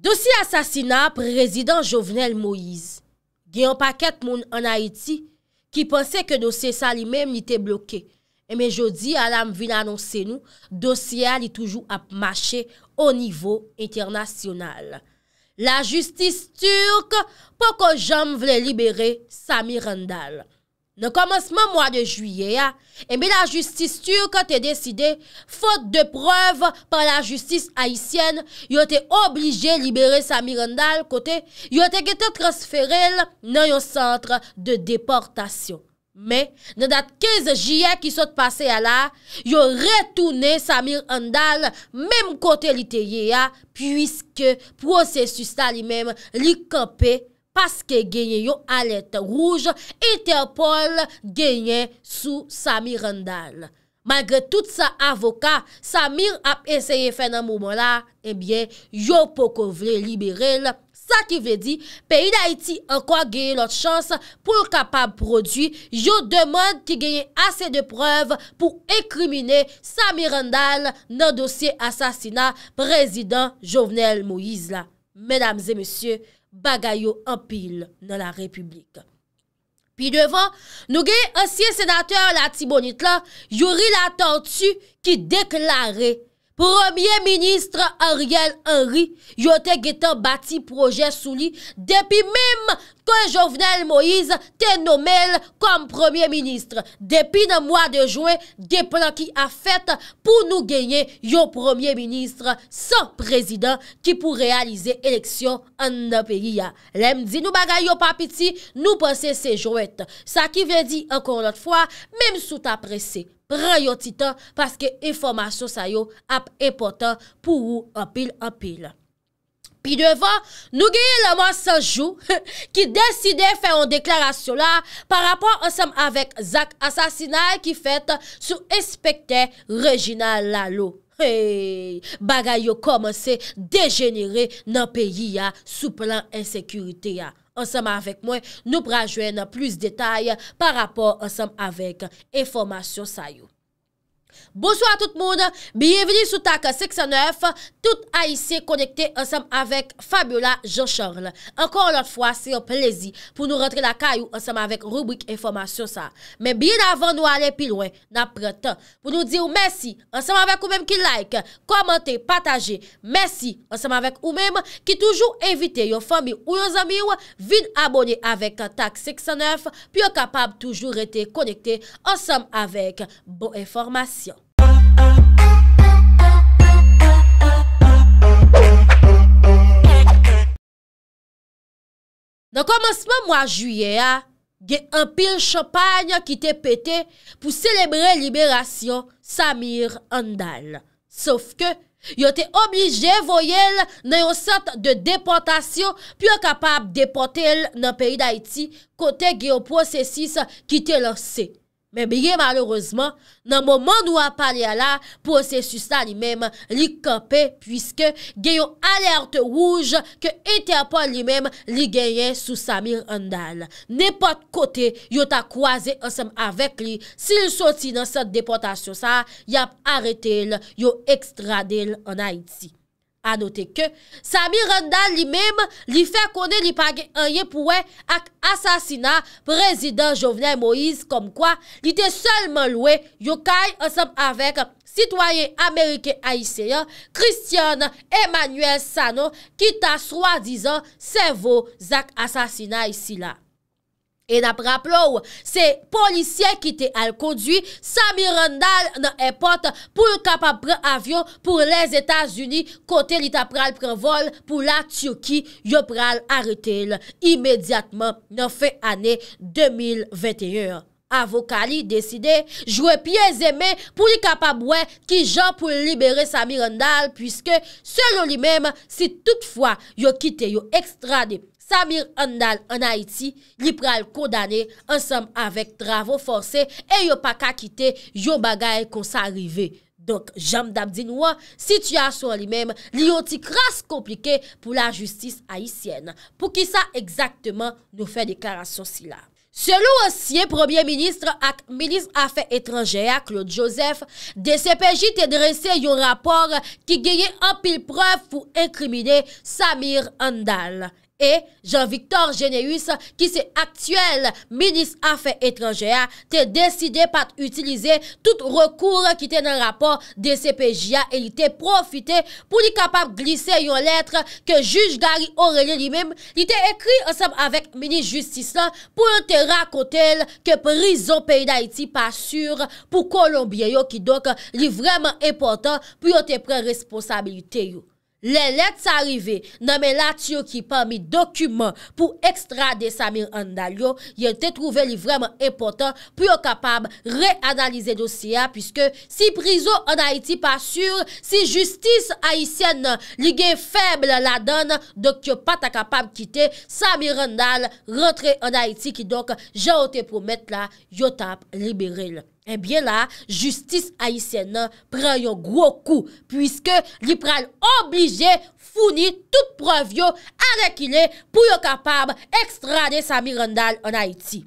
Dosye asasina prezident Jovenel Moïse. Gè yon paket moun an Haiti ki ponsè ke dosye sa li mèm li te blokè. E mè jodi, alam vin anonsen nou, dosye al li toujou ap mache o nivou internasyonal. La justice turk, poko jom vle libere Samir Handal. Nou komanseman mwa de juye ya, ebe eh la justis sur kote deside, fote de preuve pa la justis haisyen, yo te oblije libere Samir Handal kote, yo te gete transferel nan yo sentre de deportasyon. Me, nan dat 15 jye ki sot pase ya la, yo retoune Samir Handal mem kote li teye ya, pwiske prosesus ta li mem li kope kote. paske genye yo alet rouj, etèr Paul genye sou Samir Handal. Magre tout sa avoka, Samir ap enseye fè nan mouman la, ebyen, yo pou kouvre liberel. Sa ki vè di, peyi d'Haïti an kwa genye lot chans pou l'kapab prodwi, yo deman ki genye asè de prev pou ekrimine Samir Handal nan dosye asasina prezident Jovenel Moïse la. Mèdames et messieurs, bagay yo anpil nan la republik. Pi devan, nou gen yon siye senatèr la Timonit la, yori la tantu ki deklare, Premier Ministre Ariel Henry, yote getan bati proje souli, depi mèm, kon Jovenel Moïse te nomel kom Premier Ministre. Depi nan mwa de Jouen, ge plan ki a fèt pou nou genye yo Premier Ministre, sa prezident ki pou realize eleksyon an nan peyi ya. Lem di nou bagay yo papiti, nou pwese se Jouet. Sa ki ven di ankon lot fwa, mem sou ta prese. Ranyo titan, paske informasyon sa yo ap epotan pou ou apil apil. Pi devan, nou geye laman sanjou ki deside fè an deklarasyon la par rapor ansem avèk Zak Asasinay ki fèt sou espektè Regina Lalo. Bagay yo komanse dejenere nan peyi ya sou plan ensekurite ya. Ansem avèk mwen nou prajwen nan plus detay par rapor ansem avèk enformasyon sa yo. Bo sou a tout moun, biye vini sou tak 69, tout a isi konekte ansam avek Fabiola Jean-Charles. Ankon lout fwa, se yo plezi pou nou rentre la kayou ansam avek rubrik informasyon sa. Men biye nanvan nou ale pilouen, nan prete pou nou diyo mersi ansam avek ou mem ki like, komente, pataje. Mersi ansam avek ou mem ki toujou evite yo fami ou yo zami yo vin abone avek tak 69 Nan komanseman mwa juye a, ge an pil chopany ki te pete pou selebrer liberasyon Samir Handal. Sof ke, yo te oblije voyel nan yon sent de deportasyon pi an kapab deportel nan peyi d'Haïti kote ge yon prosesis ki te lanse. Men biye malorosman, nan moun moun wap pale ala, posè su sa li mèm li kapè, pwiske gen yon alerte wouj ke ete apol li mèm li genyen sou Samir Handal. Nèpot kote yo ta kwaze ansem avèk li, sil soti nan sot depotasyon sa, yap arete el yo ekstrade el anayt si. Anote ke, Samir Randal li mèm li fè konè li page anye pouè ak asasina prezident Jovenel Moïse kom kwa li te selman louè yo kay ansam avek sitwayen Amerike Aisyen Christian Emmanuel Sano ki ta swa dizan sevo zak asasina isi la. E na praplou, se polisyen kite al kondwi, Samir Randall nan epote pou kapap pre avyon pou les Etats-Unis kote li tap pral pre vol pou la Tsyoki yo pral arete il imediatman nan fe ane 2021. Avokali deside, jwe piye zeme pou li kapap mwen ki jan pou libere Samir Randall pwiske selon li mem si toutfwa yo kite yo ekstrade Samir Handal an Haiti li pral kondane ansam avèk travò forse e yo pa ka kite yo bagay kon sa arrive. Donk, jam dabdi nou an, sityasyon li mèm li yoti kras komplike pou la justice Haitienne. Pou ki sa exactement nou fè deklarasyon si la? Se lou osye Premier Ministre ak Ministre Afè Etrangè a Claude Joseph, de se pejite dresè yon rapor ki geye an pil pref pou inkrimine Samir Handal. E, Jean-Victor Généus, ki se aktuel Minis Afè Etrangèa, te deside pat Utilize tout rekour ki te nan rapor De CPJA, e li te profite pou li kapap Glisse yon letre ke Juge Gary Aurélie li mèm Li te ekri ansem avèk Minis Justis la Pou yon te rakotel ke prizon peyi d'Haïti Pas sur pou Kolombie yo ki donk li vreman Eportan pou yon te pren responsabilite yo Non, le let sa rive, namen la tiyo ki pa mi dokumen pou ekstrade Samir Handal yo, yon te trouve li vremen epotan pou yo kapab reanalize dosya puisque si prizo an Haiti pa sur, si justice Haitienne li gen feble la don, dok yo pata kapab kite, Samir Handal rentre an Haiti ki donk jote pou met la yotap liberil. Ebyen eh la, justis ayisyen nan preyon gwo kou pwiske li prel oblije founi tout prevyon a rekile pou yo kapab ekstrade Samir Rondal an Haiti.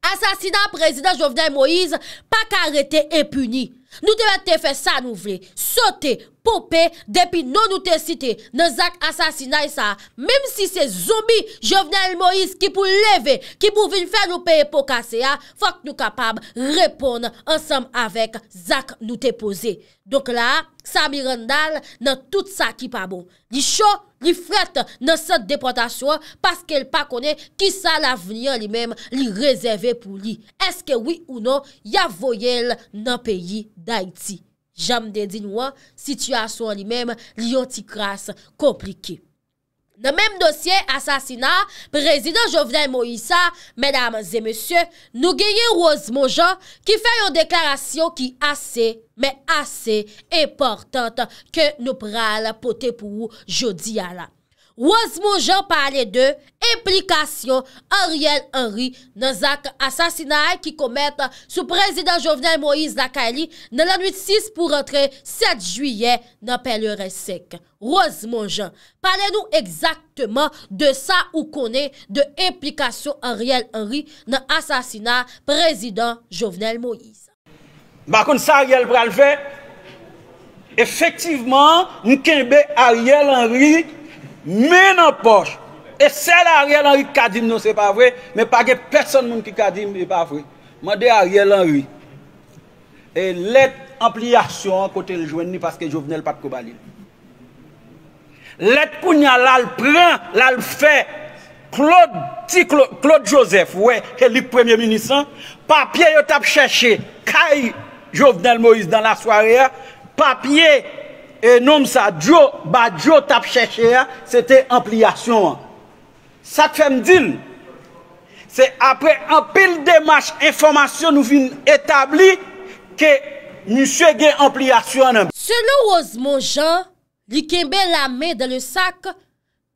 Asasinan prezident Jovenel Moïse, pa karete e puni. Nou devete fe sanouvle, sote, Po pe, depi nou nou te site nan Zak asasina yisa, e mem si se zombie Jovenel Moïse ki pou leve, ki pou vin fè nou pe pou kase ya, fòk nou kapab repon ansam avèk Zak nou te pose. Donk la, Samir Endal nan tout sa ki pa bon. Li chò, li fret nan sè depotasyon, paske el pa kone ki sa la venyen li mem li rezerve pou li. Eske wii ou non, ya voyel nan peyi Daïti. Jam dedin wè, situasyon li mèm li yon ti kras komplike. Nè mèm dosye asasina, prezident Jovenel Moïssa, mèdam zè mèsyè, nou genyen wòz mojan ki fè yon deklarasyon ki asè, mè asè, e portant ke nou pral pote pou Jodi Alap. Ose mou jan pale de implikasyon Ariel Henry nan zak asasinay ki komet sou prezident Jovenel Moïse Nakayli nan l'anuit 6 pou rentre 7 juye nan peler esek. Ose mou jan, pale nou ekzaktman de sa ou kone de implikasyon Ariel Henry nan asasinay prezident Jovenel Moïse. Bakoun sa Ariel pralve, efektiveman mou kenbe Ariel Henry. Mè nan poche. E sè l'Ariel Henri de Kadim nou se pa vwe. Mè pa ge person moun ki Kadim e pa vwe. Mè de Ariel Henri. E let ampli asyon kote l'jwen ni. Faske Jovenel Patkobalil. Let pounya lal pran. Lal fe. Claude Joseph. Ouè ke li premye minisan. Papye yo tap chèche. Kai Jovenel Moïse dan la soare. Papye. E noum sa, djou, ba djou tap chèche, se te ampliasyon an. Sak fèm dil, se apre an pil demach informasyon nou vin etabli, ke nou se gen ampliasyon an. Se nou oz mon jan, li kembe la me de le sak,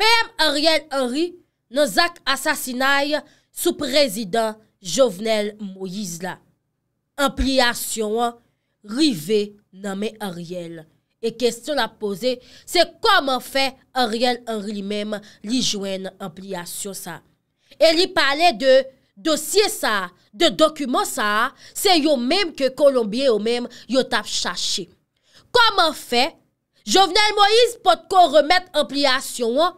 pèm Ariel Henry nan zak asasinay sou prezident Jovenel Moïse la. Ampliasyon an, rive nan me Ariel. E kestyon la pose, se koman fe Ariel Henry mem li jwen en pliasyon sa. E li pale de dosye sa, de dokumen sa, se yo menm ke Kolombie yo menm yo tap chache. Koman fe, Jovenel Moïse pot kon remet en pliasyon,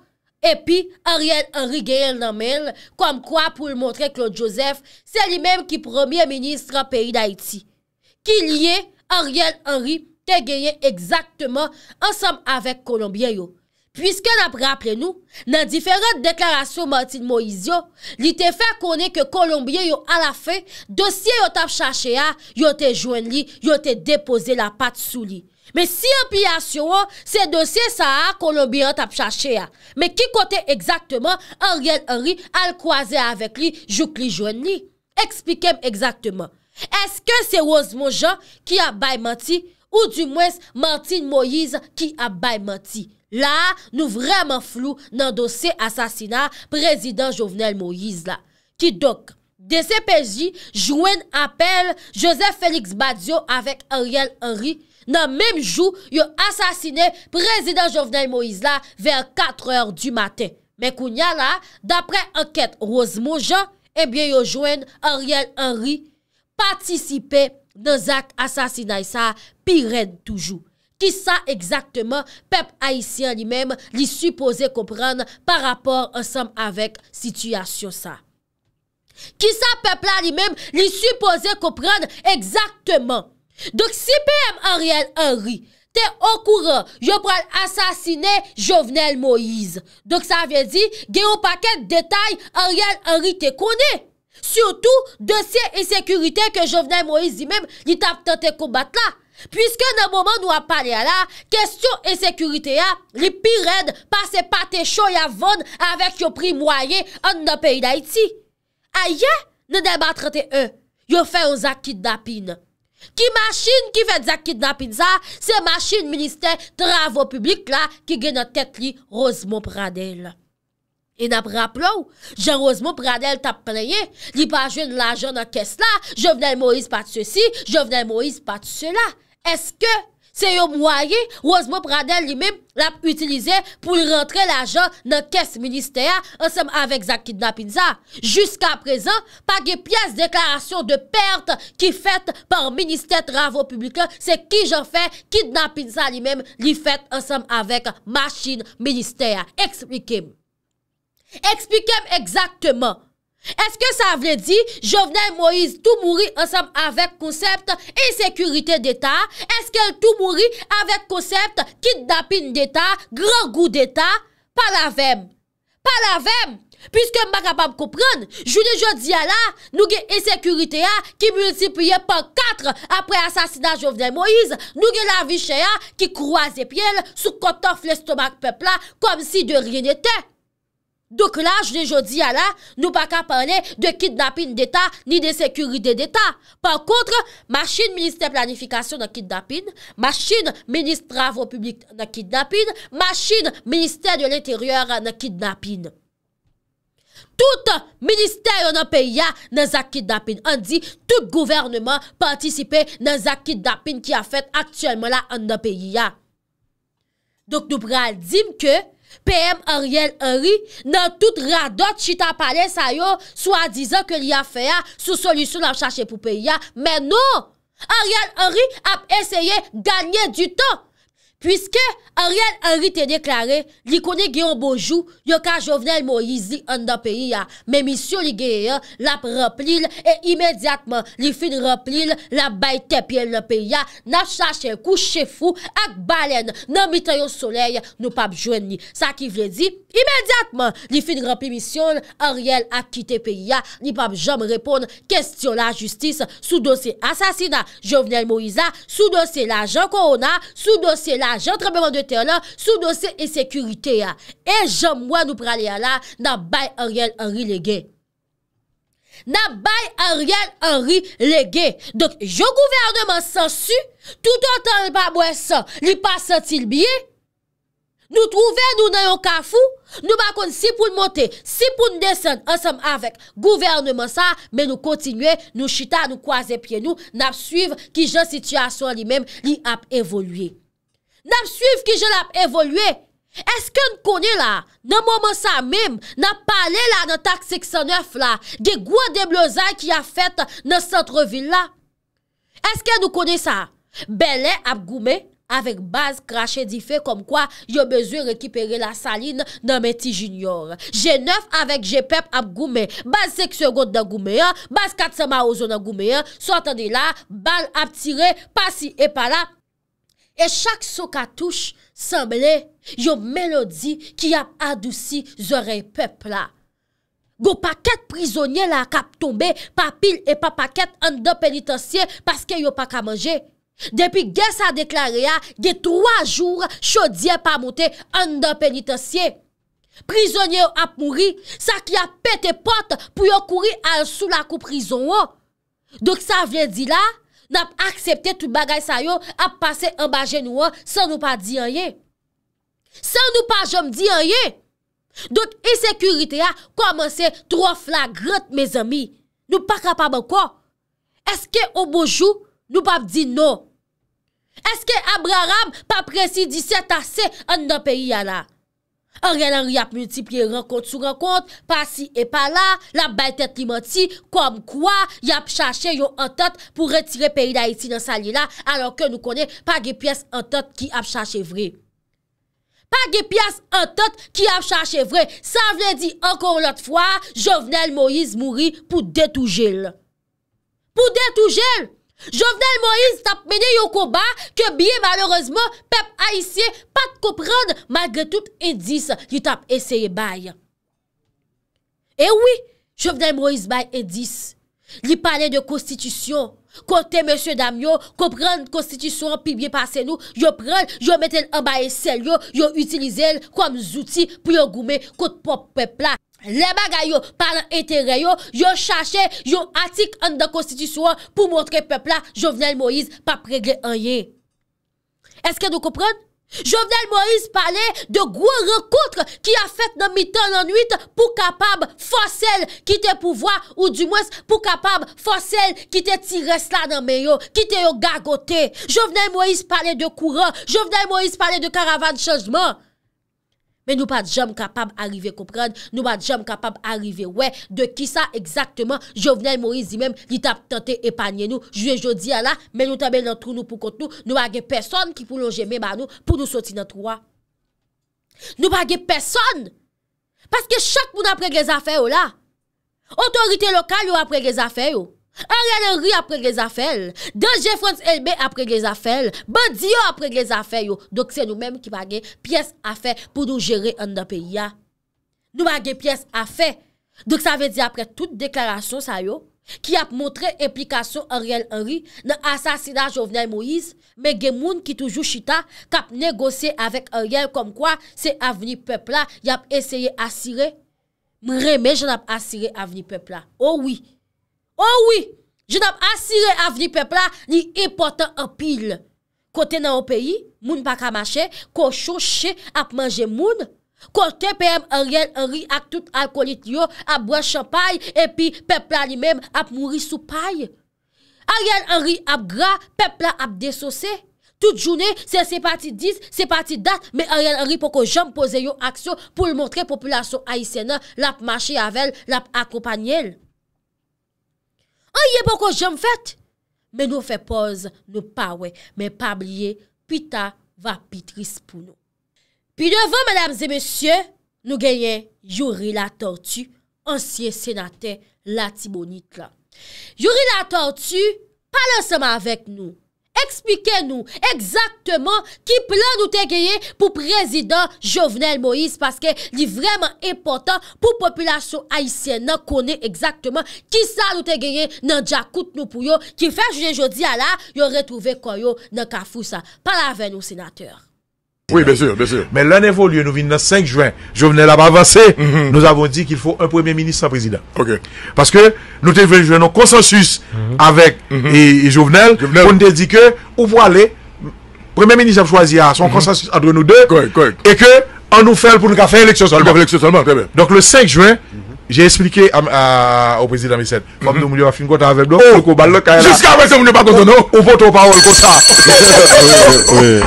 epi Ariel Henry genye nan men, kom kwa pou l montre Claude Joseph, se li menm ki Premier Ministre an peyi d'Haïti, ki liye Ariel Henry pliasyon. te genye ekzaktman ansam avek kolombiyen yo. Piske nap rapple nou, nan diferat deklarasyon Martin Moizio, li te fè konè ke kolombiyen yo a la fè, dosye yo tap chache a, yo te jwen li, yo te depose la pat sou li. Me si empiyasyon an, se dosye sa a, kolombiyen yo tap chache a. Me ki kote ekzaktman, Ariel Henry al kwaze avek li, jouk li jwen li. Ekspikem ekzaktman. Eske se wazmou jan ki a bay mati, Ou du mwens Martine Moïse ki abay menti. La nou vreman flou nan dosi asasina prezident Jovenel Moïse la. Ki dok, DCPJ jwen apel Joseph Félix Badiou avèk Ariel Henry nan mèm jou yo asasine prezident Jovenel Moïse la ver 4 or du maten. Mè kou nya la, dapre anket Rosemont Jean, ebyen eh yo jwen Ariel Henry patisipe pati. Nan zak asasina y sa, pi ren toujou. Ki sa ekzaktman, pep aisyen li mem li supose kompran par rapor ansam avek sityasyon sa. Ki sa pep la li mem li supose kompran ekzaktman. Dok si pem Ariel Henry, te okouran, yo pral asasine Jovenel Moise. Dok sa ven di, geyo paket detay, Ariel Henry te koni. Soutou, dosye e sekurite ke jo vnen mou e zi mem li tap tante koubat la. Piske nan mouman nou ap pale ala, kestyon e sekurite a, li pi red pase patè choy avon avèk yo pri mwaye an nan peyi la iti. A ye, ne debat trate e, yo fè yon zakid napin. Ki masjin ki fè zakid napin sa, se masjin minister travò publik la ki gen nan tèt li roz mou pradel. E nap rapplou, jen oz mo pradel tap preye, li pa jwen l ajan nan kes la, jo vnen Moïse pat se si, jo vnen Moïse pat se la. Eske, se yo mwaye, oz mo pradel li mem lap utilize pou li rentre l ajan nan kes minister, ansem avek zak kidnapin sa. Juska prezen, pa ge piyes deklarasyon de perte ki fète par minister travon publika, se ki jen fè, kidnapin sa li mem li fète ansem avek machine minister. Eksplikem. Ekspikem ekzaktman. Eske sa vle di, Jovenel Moïse tou mouri ansam avek konsept e-sekurite d'Etat, eske tou mouri avek konsept kidnapin d'Etat, gran gout d'Etat, palavem. Palavem! Piske m baga pa m koupren, jouni jodi ala, nou ge e-sekurite a, ki mulcipye pan katre apre asasina Jovenel Moïse, nou ge la vi che a, ki kroase piele, soukotof le stomak pepla, kom si de rien ete. Douk la, jnejo di ya la, nou pa ka pale de kidnapin d'Etat ni de sekurite d'Etat. Pan kontre, machin minister planifikasyon nan kidnapin, machin minister avon publik nan kidnapin, machin minister de l'interieur nan kidnapin. Tout minister yo nan peyi ya nan zak kidnapin. An di, tout gouvernement participe nan zak kidnapin ki a fet aktuelman la an nan peyi ya. Douk nou preal dim ke, PM Ariel Henry nan tout radot chita pale sayon So a dizan ke li a fea sou solusyon ap chache pou peya Men nou, Ariel Henry ap eseye ganyen du ton pwiske a riel anri te deklare li kone Gion Bojou yo ka Jovenel Moizi an da peyi ya me misyon li geye ya, lap replil, e imediatman li fin replil, lap bay tepil le peyi ya, na chache kouche fou ak balen, nan mitayon soley, nou pap jwen ni, sa ki vle di, imediatman, li fin replil misyon, a riel ak kite peyi ya, ni pap jom repon kestyon la justis, sou dosye asasina Jovenel Moizi la, sou dosye la Jean Corona, sou dosye la Jantre mwen de te la sou dosye E sekurite ya E jom mwen nou prale ya la Nan bay Ariel Henry lege Nan bay Ariel Henry lege Donk yo gouvernement sa su Tout an tan yon pa mwen sa Li pa sa til biye Nou trouve nou nan yon kafou Nou bakon si pou l'monte Si pou l'mdesen ansam avek Gouvernement sa men nou kontinue Nou chita nou kwaze pie nou Nap suiv ki jen situasyon li men Li ap evolye N ap suif ki je l ap evolue? Eske nou kone la? N a mou mou sa mim? N a pale la nan tak 609 la? De gwa de blouzay ki a fet nan centreville la? Eske nou kone sa? Bele ap goume? Avek baz krashe di fe kom kwa yo bezwe rekipere la saline nan meti junior. Je neuf avek je pep ap goume. Baz seksyon gote nan goume ya. Baz katsan ma ozo nan goume ya. Swa tande la, bal ap tire, pasi e pala, E chak so katouche, semble yo melodi ki ap adousi zorey pepla. Go paket prizonyen la kap tombe, papil e pa paket an de penitensye, paske yo pa kamange. Depi gen sa deklare ya, gen troa jour chodye pa mouten an de penitensye. Prizonyen ap mouri, sa ki ap pete pot pou yo kouri al sou la ko prizon yo. Oh. Dok sa ven di la, N ap aksepte tout bagay sa yo ap pase an bajen nou an san nou pa di an ye. San nou pa jom di an ye. Dout isekurite a komanse trof la grot me zami. Nou pa kapab an kwa? Eske obojou nou pa di nou? Eske Abraham pa presidi seta se an nan peri ya la? An genan y ap multipli renkont sou renkont, pa si e pa la, la bay tet li menti, kom kwa y ap chache yo antot pou retire peyi da iti nan sali la, alor ke nou konen pa ge pias antot ki ap chache vre. Pa ge pias antot ki ap chache vre, sa vle di ankon lot fwa, jovenel Moïse mouri pou detoujil. Pou detoujil! Jovenel Moïse tap mene yo kouba ke biye maloresemo pep a isye pat koupran malge tout edis li tap eseye baye. Ewi, jovenel Moïse baye edis li pale de konstitusyon. Kote monsie Damyo koupran konstitusyon pi biye pase nou yo prel yo meten an baye sel yo yo utilize el koum zouti pou yo goume kote pop pepla. Le bagay yo, palan etere yo, yo chache, yo atik an da konstitusyon pou montre pepla Jovenel Moïse pa pregle an ye. Eske nou kopran? Jovenel Moïse pale de gwa rekoutre ki a fète nan mitan nan nuit pou kapab fosel ki te pouvoi ou di mwes pou kapab fosel ki te tire slan nan meyo, ki te yo gagote. Jovenel Moïse pale de kouran, Jovenel Moïse pale de karavan chanjman. Men nou pa jom kapab arive koupren, nou pa jom kapab arive we, de ki sa exaktman Jovenel Moïse di men li tap tante epanye nou. Jwe jodi ya la, men nou tabe nan troun nou pou kont nou, nou pa ge peson ki pou lon jeme ban nou pou nou soti nan troua. Nou pa ge peson, paske chak moun apre gè zafè yo la. Otorite lokal yo apre gè zafè yo. Ariel Henry apre gè zafèl Don Jeffrons Elbe apre gè zafèl Badi yo apre gè zafèl yo Dok se nou mèm ki bagè pièz afè Pou nou jere an dè pe ya Nou bagè pièz afè Dok sa vè di apre tout deklarasyon sa yo Ki ap montre implikasyon Ariel Henry Nè asasina Jovenel Moïse Mè gen moun ki toujou Chita Kap negose avèk Ariel Kom kwa se aveni pepla Yap eseye asire Mre mè jan ap asire aveni pepla oh Ou wè Oh Ouwi, jen ap asire avni pepla ni importan apil. Kote nan ou peyi, moun pa kamache, kocho che ap manje moun. Kote peyem ariel anri ak tout alkolit yo, ap bwa champay, epi pepla ni mem ap mouri sou paye. Ariel anri ap gra, pepla ap desose. Tout jouni, se se pati dis, se pati dat, me ariel anri pou ko jom pose yo aksyo pou l montre populasyon aisenan l ap mache avel, l ap akopanyel. ayye bon kon jom fèt, men nou fè poz nou pa wè, men pa blyè, pi ta va pitris pou nou. Pi devon, madames et messieurs, nou genyen, jouri la tortue, ansye senate latibonite la. Jouri la tortue, pale seman avèk nou, Ekspike nou ekzaktman ki plan nou te geye pou prezident Jovenel Moïse paske li vreman epotan pou populasyon haisyen nan kone ekzaktman ki sa nou te geye nan djakout nou pou yo, ki fè jounen jodi ala yon retouve koyo nan kafousa. Palave nou senateur. Oui, bien sûr, bien sûr. Mais l'un évolue, nous venons le 5 juin. Jovenel a avancé. Mm-hmm. Nous avons dit qu'il faut un premier ministre sans président. OK. Parce que nous devons jouer un consensus mm-hmm. avec mm-hmm. et, Jovenel. Jovenel. On nous dire que, où vous allez, premier ministre a choisi son consensus entre nous deux. Correct, correct. Et que, on nous fait pour nous faire l'élection seulement. seulement, Donc le 5 juin, jè esplike au prezident Misset kom nou moun yo a fin kota an veblon ou kou balot ka el la ou poton pa ou l kosa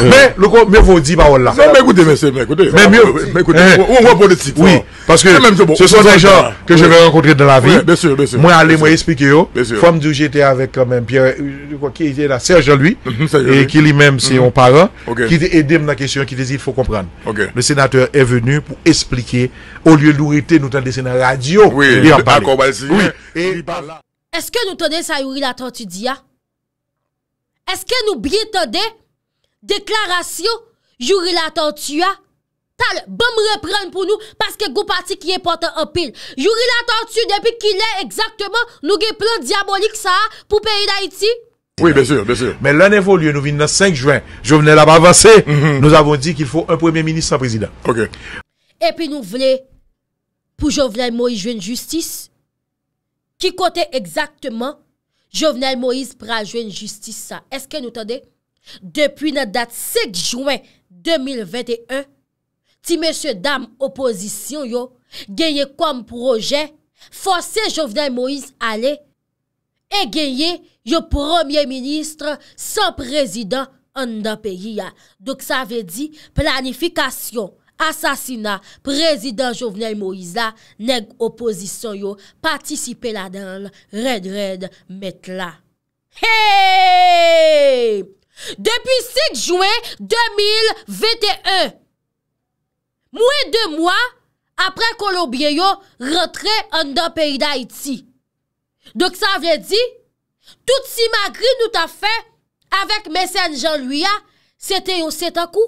men, lou kou, men vou di pa ou l la men mè koute, men koute ou an wè politik se son dejan ke jè ve renkontre de la vi mwen ale mwen esplike yo fòm di ou jè te avek koman kè yè la serje luy ki li men se yon para ki te edem nan kesyon, ki te zi fò kompran le senateur e venu pou esplike ou lye lourite nou tan de senat radio Est ke nou tonde sa jouri la tontu di ya? Est ke nou bie tonde? Deklarasyon jouri la tontu ya? Tal bom repren pou nou Paske goupati ki importe opil Jouri la tontu depi ki le Exactement nou ge plon diabolik sa Pou peyi da iti Oui, bensur, bensur Mè lè nè vò lye nou vin nan 5 juen Jouve nè la bavansè Nou avon di ki fò un premier ministre sa prezident E pi nou vle pou Jovenel Moïse jwen justice, ki kote exaktman, Jovenel Moïse pran jwen justice sa, eske nou tade, depi nan dat 6 Jouen 2021, ti mèche dam oposisyon yo, genye kom proje, fò se Jovenel Moïse ale, e genye yo premier ministre, sa prezident an da peyi ya, dòk sa ve di planifikasyon, Asasina, prezident jovenel Moïsa, neg oposisyon yo, patisipe la dan, red, red, met la. Hey! Depi 6 Jouen 2021, mwen de mwa apre kolobye yo, retre an da peyi da Haiti. Dok sa vye di, tout si magri nou ta fe, avèk mesen Jan Luya, sete yo seta kou?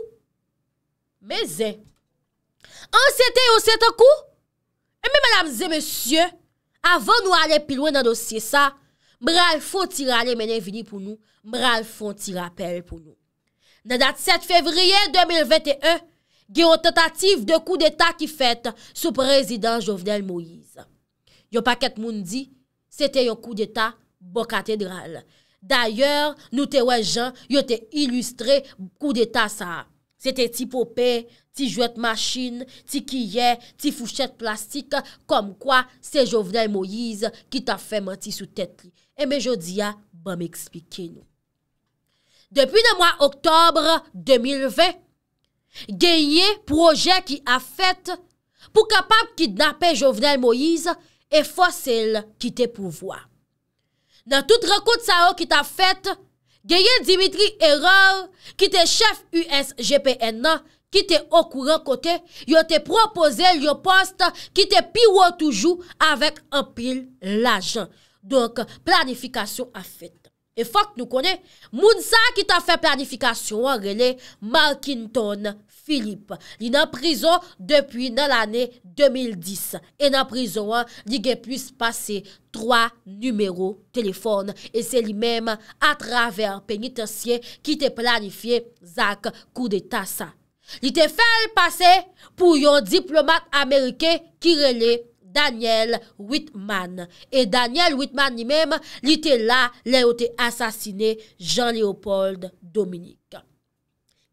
Me zè. An sete yo sete kou? E mi, madame ze, monsieur, avan nou ale pilwen nan dosye sa, mbral fon tira ale menen vini pou nou, mbral fon tira apel pou nou. Nan dat 7 fevriye 2021, gen yon tentative de kou d'eta ki fète sou prezident Jovenel Moïse. Yon paket moun di, sete yon kou d'eta bo katedral. D'ayor, nou te wè jan, yon te ilustre kou d'eta sa a. Se te ti popè, ti jwèt machin, ti kiyè, ti fouchèt plastik, kom kwa se Jovenel Moïse ki ta fè mati sou tèt li. E me jodi ya, ba m'ekspikè nou. Depi nan mwa oktobre 2020, genye projè ki a fèt pou kapap ki dnapè Jovenel Moïse e fò sel ki te pou vwa. Nan tout rekout sa o ki ta fèt, Gyeye Dimitri Erar, ki te chef USGPN nan, ki te okouran kote, yo te propose liyo post ki te piwo toujou avèk an pil lajan. Donk, planifikasyon a fèt. E fòk nou konè, moun sa ki ta fè planifikasyon, wè le, Markinton. Li nan prizon depwi nan l ane 2010. E nan prizon, li gen pwis pase 3 numero telefon. E se li mem a traver penitenciye ki te planifiye Zak Koudetasa. Li te fel pase pou yon diplomat Amerike kirele Daniel Whitman. E Daniel Whitman li mem li te la le ou te asasine Jean-Leopold Dominique.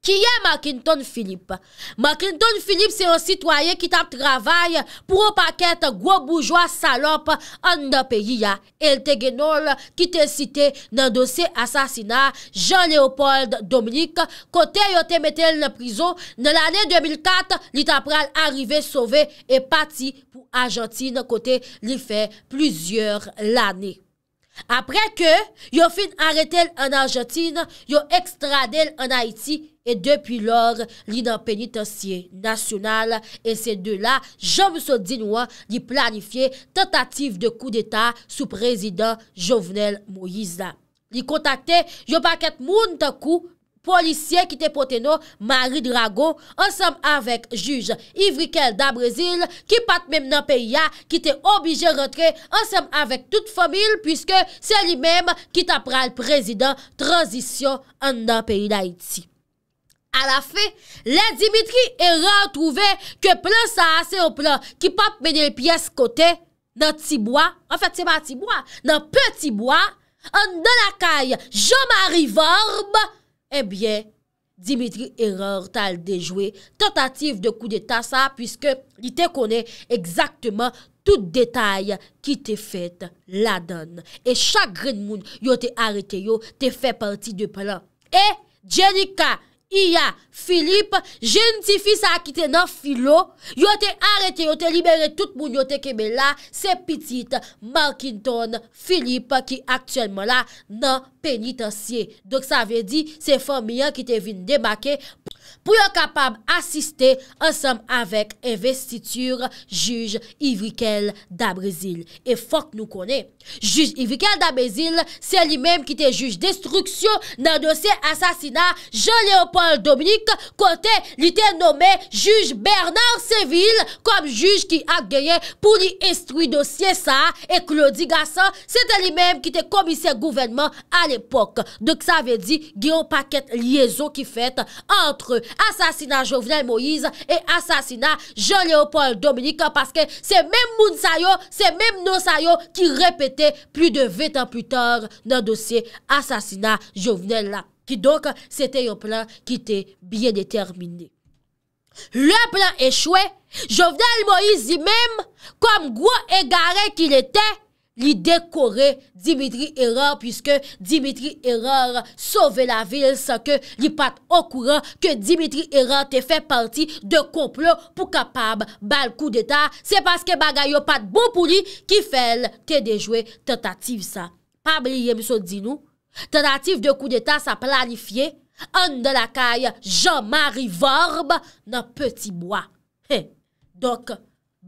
Kiye Makin Ton Filip? Makin Ton Filip se yon sitwaye ki tap travay pou ou paket gwo goujwa salop an da peyi ya. El te genol ki te site nan dosye asasina Jean Leopold Dominique kote yo te metel na prizo. Nan l ane 2004 li tap pral arrive sove e pati pou Ajantine kote li fe plusieurs l ane. Apre ke, yo fin arete l an Arjantine, yo ekstrade l an Haiti, e depi lor, li nan penitenciye nasyonal, e se de la, jom sou din wan li planifiye tentative de kou d'Etat sou prezident Jovenel Moïse la. Li kontakte, yo paket moun ta kou, Polisye ki te pote nou, Marie Drago, ansem avek juj Ivrikel da Brezil, ki pat mem nan peyi ya, ki te obije rentre, ansem avek tout fomil, pwiske se li mem ki tap pral prezident, tranzisyon an nan peyi la iti. A la fe, le Dimitri eran trouve ke plan sa ase ou plan ki pat mene le piyes kote, nan ti mwa, anfet seman ti mwa, nan peti mwa, an nan la kay, Jean-Marie Vorbe, Ebyen eh Dimitri Eror tal dejwe tentative de kou de tasa Piske li te konen ekzaktman tout detay ki te fet la don E chakren moun yo te arete yo te fe parti de plan E, eh, Jenika! Iya, Filipe, jen ti fisa akite nan filo... Yo te arete, yo te libere tout moun yo te keme la... Se pitit, Markinton, Filipe ki aktyenman la nan penitensye... Dok sa ve di, se fami ya ki te vin demake... pou yo kapab asiste ansam avek e vestitur juj Ivrikel d'Abrezil. E fok nou kone juj Ivrikel d'Abrezil se li menm ki te juj destruksyon nan dosye asasina Jean-Léopold Dominique kote li te nome juj Bernard Seville kom juj ki ak geye pou li estri dosye sa e Claudie Gassan se te li menm ki te komise gouvenman al epok dek sa ve di geyon paket liyezo ki fete antre Asasina Jovenel Moïse E asasina Jean-Léopold Dominique Parce que c'est même Mounsayo C'est même Mounsayo Qui répétait plus de 20 ans plus tard Dans dossier asasina Jovenel Qui donc c'était un plan Qui était bien déterminé Le plan échoué Jovenel Moïse y même Comme gros égaré qu'il était Li dekore Dimitri Eran pwiske Dimitri Eran sove la vil sa ke li pat okouran ke Dimitri Eran te fe parti de komplo pou kapab bal kou de ta. Se paske bagay yo pat bou pou li ki fel te dejwe tentative sa. Pab li yem son di nou. Tentative de kou de ta sa planifiye an de la kay Jean-Marie Vorb nan peti mwa. Dok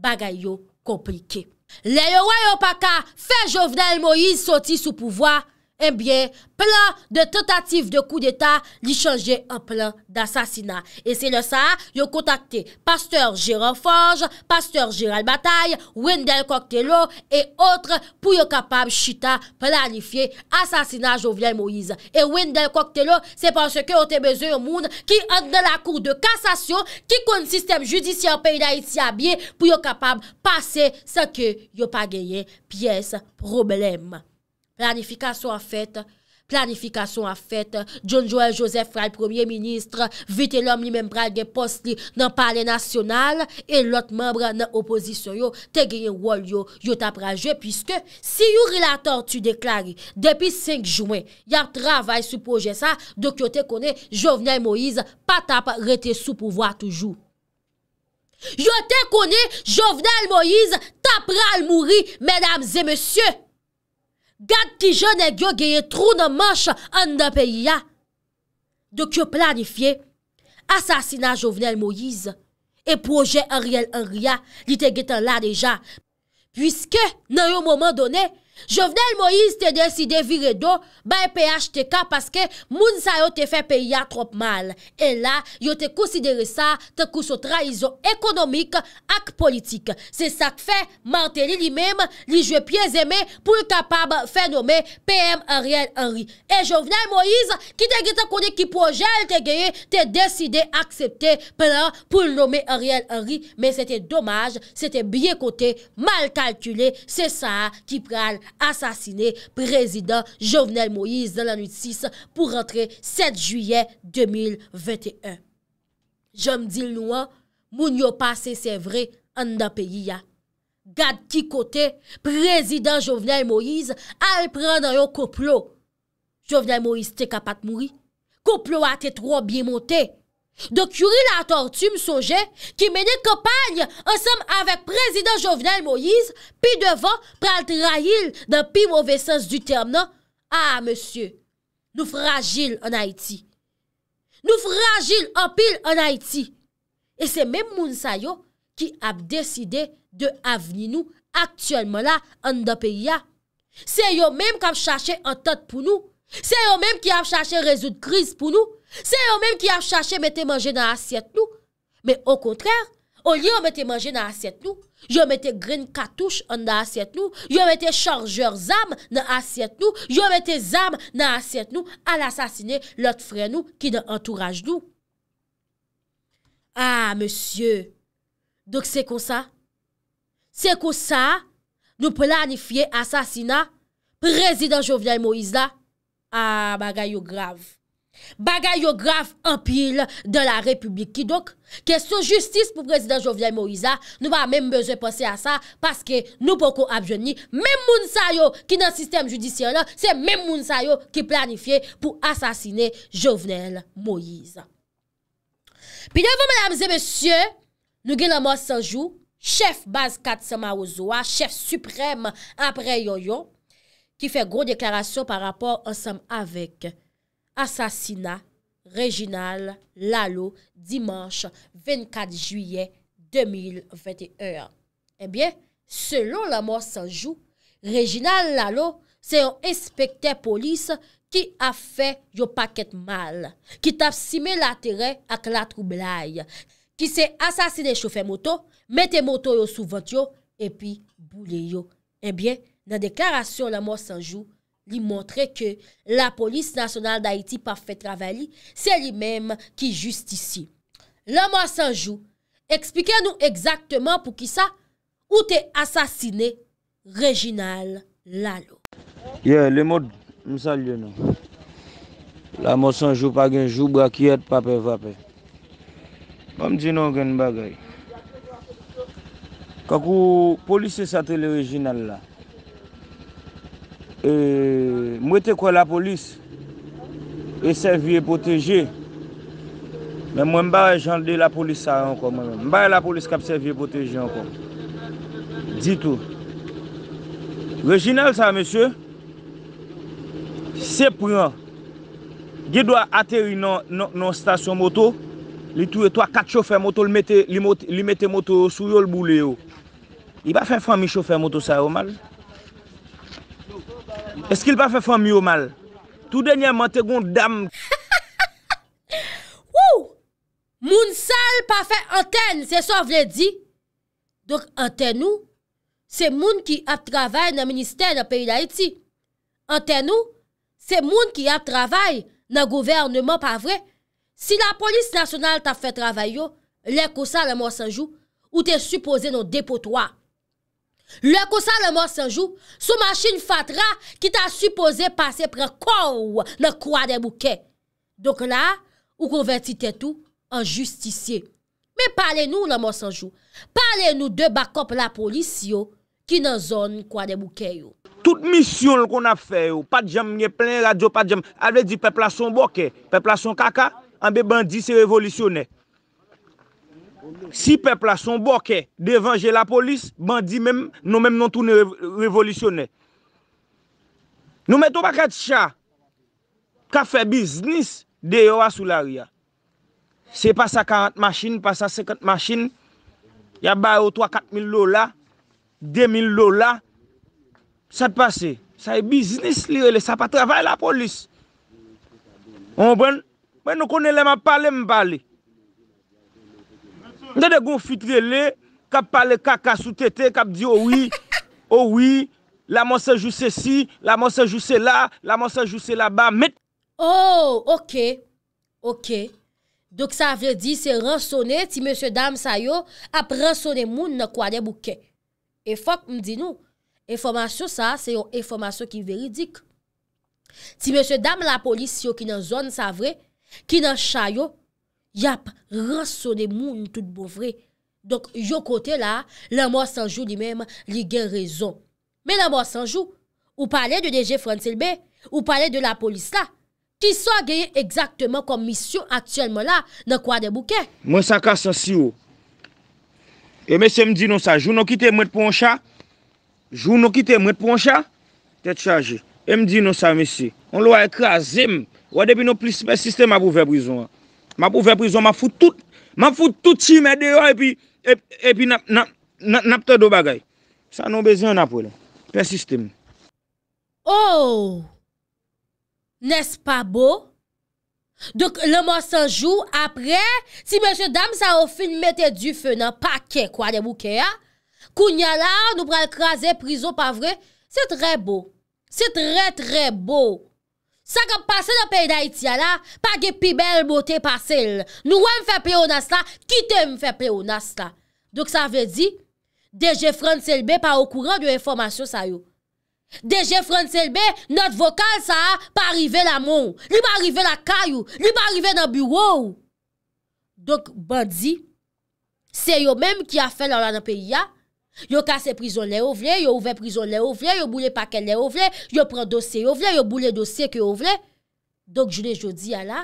bagay yo komplike. Les yo fait Jovenel Moïse sortir sous pouvoir Eh en biye plan de tentatif de kou d'Etat li chanje en plan d'assasina. E se le sa, yo kontakte Pasteur Gérard Forge, Pasteur Gérard Bataille, Wendel Coctello, e otre pou yo kapab chita planifiye asasina Joviel Moïse. E Wendel Coctello, se panse ke o te beze yon moun ki an de la kou de kassasyon ki kon sistem judisyon peyi da iti abye pou yo kapab pase se ke yo pa geye piyes probleme. Planifikasyon an fèt, planifikasyon an fèt, John Joel Joseph fra l'Premier Ministre, vite l'om li membra lge post li nan pale nasyonal, e lot membra nan oposisyon yo te genye wòl yo yo tapraje, pwiske si yo relator tu deklari depi 5 Jouen, ya travay sou proje sa, dok yo te kone Jovenel Moïse patap rete sou pouvoa toujou. Yo te kone Jovenel Moïse tapra lmouri, menam zemesye! Gat ki jen e gyo geye trou nan manch an nan peyi ya, do ki yo planifiye, asasina Jovenel Moïse, e proje Ariel Angria, li te getan la deja, wiske nan yo momen done, Jovenel Moïse te deside vire do ba e ph te ka paske moun sa yo te fe pe ya trop mal. E la yo te konsidere sa te kou so traizo ekonomik ak politik. Se sak fe manteli li mem li jwe pye zeme pou l kapab fenome PM Ariel Henry. E jovenel Moïse ki te ge te kone ki projel te geye te deside aksepte plan pou l nome Ariel Henry. Me se te domaj se te bie kote mal kalkule se sa ki pral. Asasine prezident Jovenel Moïse dan la nout 6 pou rentre 7 juye 2021. Jom di l noua, moun yo pase se vre an da peyi ya. Gade ti kote, prezident Jovenel Moïse al pren nan yo koplo. Jovenel Moïse te kapat moui, koplo a te tro biye monte. Do kyori la tortume sonje ki mene kopany ansam avèk prezident Jovenel Moïse pi devan pral trail dan pi mwove sens du term nan. A, ah, monsye, nou fragil an Haiti. Nou fragil an pil an Haiti. E se mèm mounsa yo ki ap deside de avni nou aktyonman la an do peyi ya. Se yo mèm kap chache an tot pou nou. Se yo mèm ki ap chache rezout kriz pou nou. Se yo mèm ki a chache mette manje nan asyet nou, mè o kontrèr, o liyo mette manje nan asyet nou, yo mette grin katouche nan asyet nou, yo mette chargeur zam nan asyet nou, yo mette zam nan asyet nou, al asasine lot fre nou ki nan entourage nou. Ah, monsye, dok se kon sa? Se kon sa, nou planifiye asasina prezident Jovian Moïse la? Ah, bagay yo grav. Bagay yo graf empil De la republik ki dok Kè sou justice pou prezident Jovenel Moïse Nou pa mèm bezè posè a sa Paske nou poko abjèni Mèm moun sa yo ki nan sistem judisyen la Se mèm moun sa yo ki planifiè Pou asasine Jovenel Moïse Pi dèvou mèlèm zè mèsyè Nou gè nan mò sanjou Chèf baz kat Sema Ozoa Chèf suprèm apre yoyon Ki fè gro deklarasyon pa rapò Ansem avèk Asasina Reginald Lalo dimanche 24 juye 2021. Ebyen, selon la mort Sanjou, Reginald Lalo se yon espekter polis ki a fe yon paket mal, ki taf sime la teren ak la troublai, ki se asasine choufe moto, mete moto yon souvent yon, epi boule yon. Ebyen, eh nan deklarasyon la mort Sanjou, li montre ke la polis nasyonal d'Haïti pa fè travèli, se li mèm ki justisi. La mò sanjou, ekspike nou eksaktèman pou ki sa ou te asasine Reginald Lalo. Ye, le mò msalye nou. La mò sanjou pa genjou, brakiet, pape, vape. Bon, mèm di nou gen bagay. Kako polis se satè le Reginald la. E, mwete kwa la polis, e servye poteje. Men mwa mba rejande la polis sa an kon mwen mwen. Mba re la polis kap servye poteje an kon. Dito. Reginal sa, mwese. Se pran. Ge dwa ate yon stasyon moto, li tou e 3-4 chofer moto li mette moto sou yon boule yo. I ba fe fwa mi chofer moto sa yon mal? Eskil pa fè fòm yo mal? Tout denye mante goun dam. Moun sal pa fè anten, se son vle di. Dok anten ou, se moun ki ap travay nan minister nan peyi la eti. Anten ou, se moun ki ap travay nan governman pa vre. Si la polis nasyonal ta fè travay yo, le kosan la mò sanjou, ou te supose nan depot wak. Lè kousan lè mò sanjou, sou machin fatra ki ta supose pase pre kou wè lè kou adè mou kè. Donk la, ou konvertite tout an justisye. Mè pale nou lè mò sanjou, pale nou de bakop la polis yo ki nan zon kou adè mou kè yo. Tout misyon lè kon a fe yo, pa djem, nye plen radyo pa djem, avè di pepla son bokè, pepla son kaka, anbe bandi se revolisyonè. Si pepla son bokè, devanje la polis, bandi mèm, nou mèm non nou toune revolisyonè. Nou mètou pa kèt chan, ka fè biznis, deyo a sou l'aria. Se pasa 40 machin, pasa 50 machin, yabare ou 3-4 mil lola, 2 mil lola, sa te pase. Sa e biznis li rele, sa pa travay la polis. Mwen bon? nou konen lèman pale mwen pale. Ne de gon fitre le, kap pale kaka sou tete, kap di owi, oh owi, oh la monsenjou se si, la monsenjou se la, la monsenjou se la ba, met. Oh, ok, ok. Dok sa vre di se ransone ti monsenjou sa yo, ap ransone moun nan kwa de bouke. E fok mdi nou, informasyon sa, se yo informasyon ki veridik. Ti monsenjou la polisyon ki nan zon sa vre, ki nan chay yo. Yap, rasoni moun tout bouvri. Donk yo kote la, la mò sanjou di mèm li gen rezon. Mè la mò sanjou, ou pale de DG Fransilbe, ou pale de la polis la, ki sa geye ekzaktman kom misyon aktyenman la, nan kwa de bouke. Mwen sa ka sanjou, e mwen se mdi nou sa, joun nou kite mwen poncha, joun nou kite mwen poncha, te tchaje, e mdi nou sa mwen se, an lo a ekra zem, wadebi nou plispe sistem a bouve blizouan. Ma pou fè prizon, ma foute tout, ma foute tout ti mè deyo e pi napte do bagay. Sa nou bezè yon apolè. Persistè mè. Oh! Nè s'pa bo? Dèk lèman sanjou, apre, si mèche dam sa ou fin metè du fè nan pake kwa de mou kè ya, kounya la nou pral krasè prizon pa vre, sè trè bo. Sè trè trè bo. Sa kap pase la peyda iti ala, pa ge pi bel bote pase l. Nou wè m fè pey o nas la, ki te m fè pey o nas la. Dok sa vè di, deje Frantzelbe pa okouran de ou informasyon sa yo. Deje Frantzelbe, not vokal sa a, pa arrive la moun. Li pa arrive la kayo, li pa arrive nan buwo. Dok ban di, se yo mèm ki a fè lalana peyi ya, Yo kase prizon lè ou vle, yo ouve prizon lè ou vle, yo boule pakè lè ou vle, yo pren dosye ou vle, yo boule dosye ki ou vle Donk jule jodi ya la,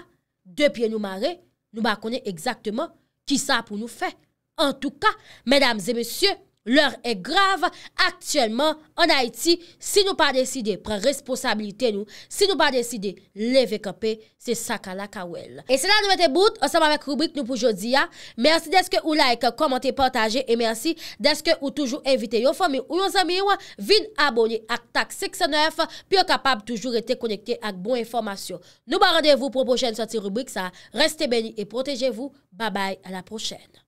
depye nou mare, nou bakone exaktman ki sa pou nou fe En tou ka, mèdames et mèsyè L'heure est grave actuellement en Haïti. Si nou pa deside, pren responsabilité nou. Si nou pa deside, leve kapé se sakala kawel. Et cela nou mette bout. On s'en va mek rubrik nou pou jodi ya. Merci deske ou like, commenter, partager. Et merci deske ou toujou invite yo fami ou yo zami yo. Vin abone ak tak 69. Pi yo kapab toujou ete konekte ak bon informasyon. Nou ba randevou pou mpojène soti rubrik sa. Resté beni et protejevou. Bye bye. A la projène.